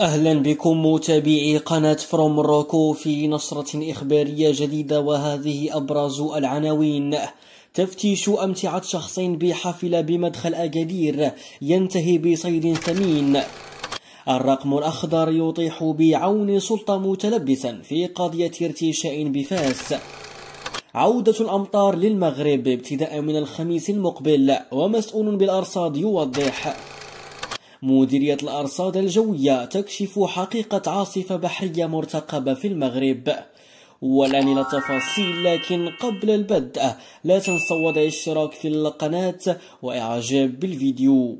أهلا بكم متابعي قناة فروم روكو في نشرة إخبارية جديدة وهذه أبرز العناوين تفتيش أمتعة شخص بحافلة بمدخل أكادير ينتهي بصيد ثمين الرقم الأخضر يطيح بعون سلطة متلبسا في قضية ارتشاء بفاس عودة الأمطار للمغرب ابتداء من الخميس المقبل ومسؤول بالأرصاد يوضح مديرية الأرصاد الجوية تكشف حقيقة عاصفة بحرية مرتقبة في المغرب ولن إلى تفاصيل لكن قبل البدء لا تنسوا وضع الاشتراك في القناة وإعجاب بالفيديو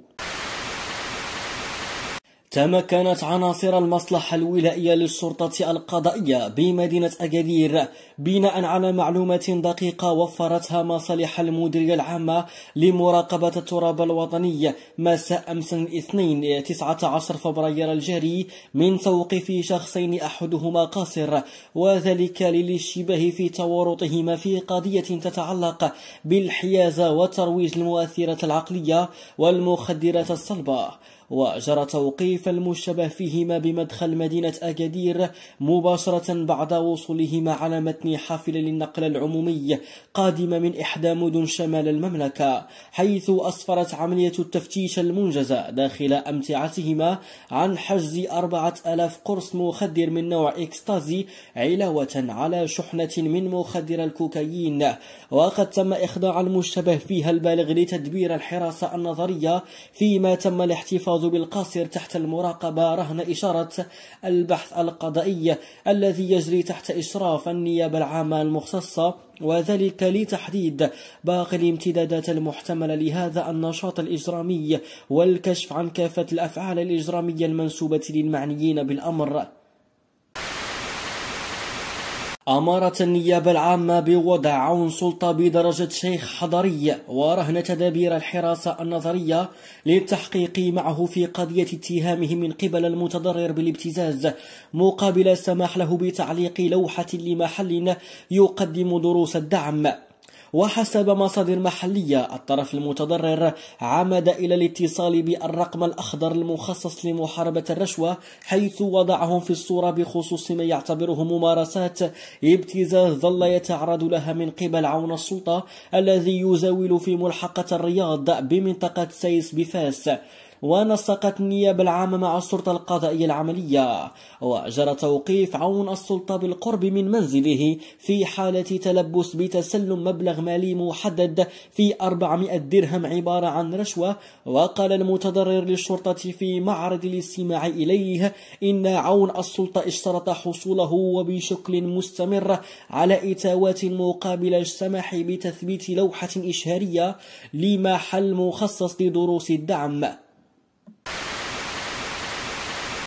تمكنت عناصر المصلحة الولائية للشرطة القضائية بمدينة أكادير بناء على معلومات دقيقة وفرتها مصالح المديرية العامة لمراقبة التراب الوطني مساء أمس الاثنين 19 فبراير الجاري من توقيف شخصين أحدهما قاصر وذلك للاشتباه في تورطهما في قضية تتعلق بالحيازة وترويج المؤثرات العقلية والمخدرات الصلبة وجرى توقيف المشتبه فيهما بمدخل مدينة أكادير مباشرة بعد وصولهما على متن حافلة للنقل العمومي قادمة من إحدى مدن شمال المملكة حيث أسفرت عملية التفتيش المنجزة داخل أمتعتهما عن حجز أربعة ألاف قرص مخدر من نوع إكستازي علاوة على شحنة من مخدر الكوكايين وقد تم إخضاع المشتبه فيها البالغ لتدبير الحراسة النظرية فيما تم الاحتفاظ الإحراز بالقاصر تحت المراقبة رهن إشارة البحث القضائي الذي يجري تحت إشراف النيابة العامة المختصة وذلك لتحديد باقي الامتدادات المحتملة لهذا النشاط الإجرامي والكشف عن كافة الأفعال الإجرامية المنسوبة للمعنيين بالأمر أمرت النيابة العامة بوضع عون سلطة بدرجة شيخ حضري ورهن تدابير الحراسة النظرية للتحقيق معه في قضية اتهامه من قبل المتضرر بالابتزاز مقابل السماح له بتعليق لوحة لمحل يقدم دروس الدعم وحسب مصادر محلية الطرف المتضرر عمد إلى الاتصال بالرقم الأخضر المخصص لمحاربة الرشوة حيث وضعهم في الصورة بخصوص ما يعتبره ممارسات ابتزاز ظل يتعرض لها من قبل عون السلطة الذي يزاول في ملحقة الرياض بمنطقة سيس بفاس ونسقت النيابة العامة مع الشرطة القضائية العملية وجرى توقيف عون السلطة بالقرب من منزله في حالة تلبس بتسلم مبلغ مالي محدد في 400 درهم عبارة عن رشوة وقال المتضرر للشرطة في معرض الاستماع إليه إن عون السلطة اشترط حصوله وبشكل مستمر على إتاوات مقابل السماح بتثبيت لوحة إشهارية لمحل مخصص لدروس الدعم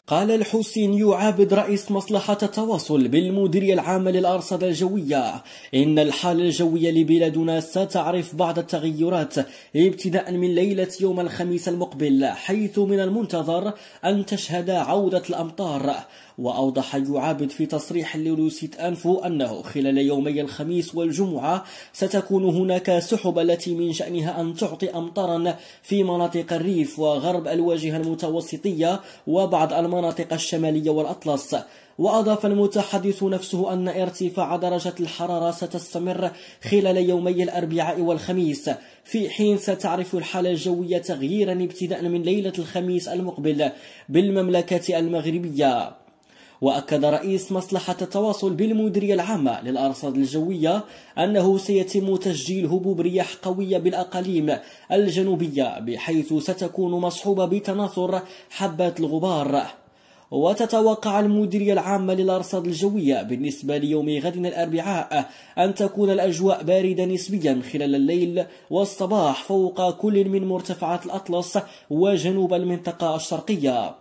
قال الحسيني عابد رئيس مصلحة التواصل بالمديرية العامة للأرصدة الجوية إن الحالة الجوية لبلادنا ستعرف بعض التغيرات ابتداء من ليلة يوم الخميس المقبل حيث من المنتظر أن تشهد عودة الأمطار وأوضح يعابد في تصريح لروسيت أنفو أنه خلال يومي الخميس والجمعة ستكون هناك سحب التي من شأنها أن تعطي أمطارا في مناطق الريف وغرب الواجهة المتوسطية وبعض المناطق المناطق الشمالية والأطلس وأضاف المتحدث نفسه أن ارتفاع درجة الحرارة ستستمر خلال يومي الأربعاء والخميس في حين ستعرف الحالة الجوية تغييرا ابتداء من ليلة الخميس المقبل بالمملكة المغربية وأكد رئيس مصلحة التواصل بالمديرية العامة للأرصاد الجوية أنه سيتم تسجيل هبوب رياح قوية بالأقاليم الجنوبية بحيث ستكون مصحوبة بتناثر حبات الغبار وتتوقع المديرية العامة للأرصاد الجوية بالنسبة ليوم غد الأربعاء أن تكون الأجواء باردة نسبيا خلال الليل والصباح فوق كل من مرتفعات الأطلس وجنوب المنطقة الشرقية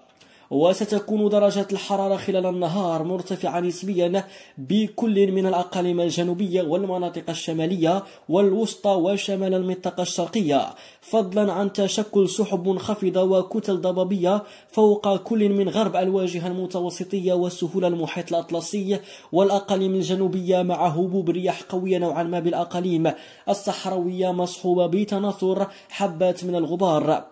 وستكون درجة الحرارة خلال النهار مرتفعة نسبيا بكل من الأقاليم الجنوبية والمناطق الشمالية والوسطى وشمال المنطقة الشرقية فضلا عن تشكل سحب منخفضة وكتل ضبابية فوق كل من غرب الواجهة المتوسطية وسهول المحيط الأطلسي والأقاليم الجنوبية مع هبوب رياح قوية نوعا ما بالأقاليم الصحراوية مصحوبة بتناثر حبات من الغبار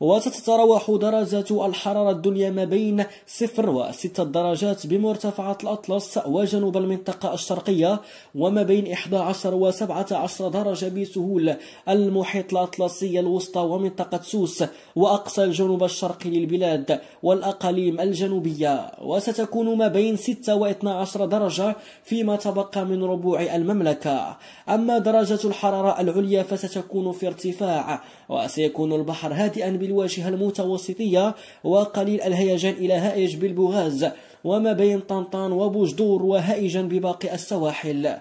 وتتراوح درجات الحرارة الدنيا ما بين 0 و 6 درجات بمرتفعات الأطلس وجنوب المنطقة الشرقية وما بين 11 و 17 درجة بسهول المحيط الأطلسي الوسطى ومنطقة سوس وأقصى الجنوب الشرقي للبلاد والأقاليم الجنوبية وستكون ما بين 6 و 12 درجة فيما تبقى من ربوع المملكة أما درجة الحرارة العليا فستكون في ارتفاع وسيكون البحر هادئا بال الواجهة المتوسطية وقليل الهيجان إلى هائج بالبوغاز وما بين طنطان وبوجدور وهائجا بباقي السواحل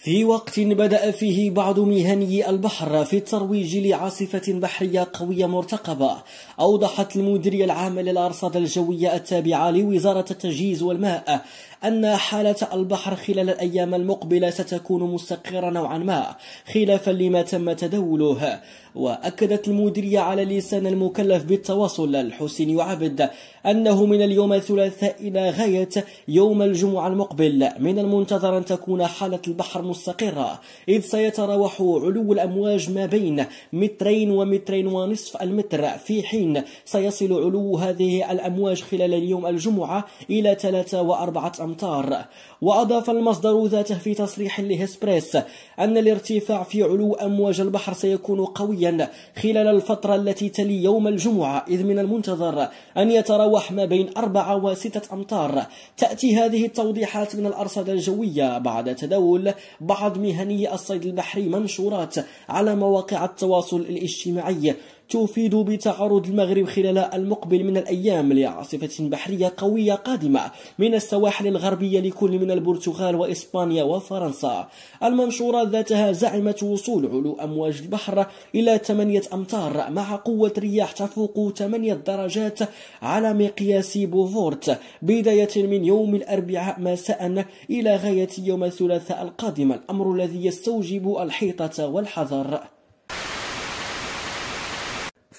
في وقت بدأ فيه بعض مهني البحر في الترويج لعاصفة بحرية قوية مرتقبة أوضحت المديرية العامة للأرصاد الجوية التابعة لوزارة التجهيز والماء أن حالة البحر خلال الأيام المقبلة ستكون مستقرة نوعا ما خلافا لما تم تداوله وأكدت المديرية على لسان المكلف بالتواصل الحسين عبد أنه من اليوم الثلاثاء إلى غاية يوم الجمعة المقبل من المنتظر أن تكون حالة البحر مستقرة إذ سيتراوح علو الأمواج ما بين مترين ومترين ونصف المتر في حين سيصل علو هذه الأمواج خلال اليوم الجمعة إلى ثلاثة وأربعة الأمطار وأضاف المصدر ذاته في تصريح لهسبريس أن الارتفاع في علو أمواج البحر سيكون قويا خلال الفترة التي تلي يوم الجمعة إذ من المنتظر أن يتراوح ما بين أربعة وستة أمتار تأتي هذه التوضيحات من الأرصدة الجوية بعد تداول بعض مهني الصيد البحري منشورات على مواقع التواصل الاجتماعي تفيد بتعرض المغرب خلال المقبل من الأيام لعاصفة بحرية قوية قادمة من السواحل الغربية لكل من البرتغال وإسبانيا وفرنسا المنشورات ذاتها زعمت وصول علو أمواج البحر إلى 8 أمتار مع قوة رياح تفوق 8 درجات على مقياس بوفورت بداية من يوم الأربعاء مساء إلى غاية يوم الثلاثاء القادم الأمر الذي يستوجب الحيطة والحذر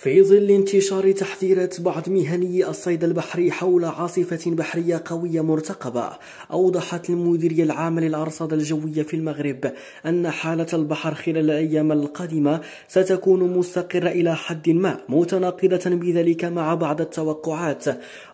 في ظل انتشار تحذيرات بعض مهني الصيد البحري حول عاصفة بحرية قوية مرتقبة أوضحت المديرية العامة للأرصاد الجوية في المغرب أن حالة البحر خلال الأيام القادمة ستكون مستقرة إلى حد ما متناقضة بذلك مع بعض التوقعات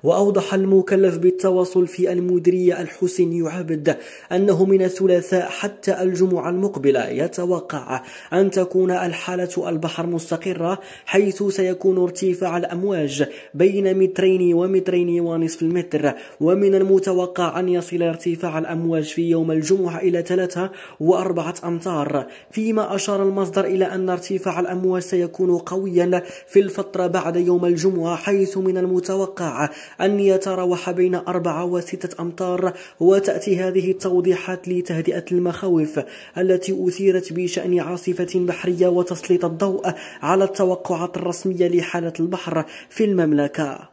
وأوضح المكلف بالتواصل في المديرية الحسين يعابد أنه من الثلاثاء حتى الجمعة المقبلة يتوقع أن تكون الحالة البحر مستقرة حيث سيكون ارتفاع الأمواج بين مترين ومترين ونصف المتر ومن المتوقع أن يصل ارتفاع الأمواج في يوم الجمعة إلى ثلاثة وأربعة أمتار فيما أشار المصدر إلى أن ارتفاع الأمواج سيكون قويا في الفترة بعد يوم الجمعة حيث من المتوقع أن يتراوح بين أربعة وستة أمتار وتأتي هذه التوضيحات لتهدئة المخاوف التي أثيرت بشأن عاصفة بحرية وتسليط الضوء على التوقعات الرسمية الرسمية لحالة البحر في المملكة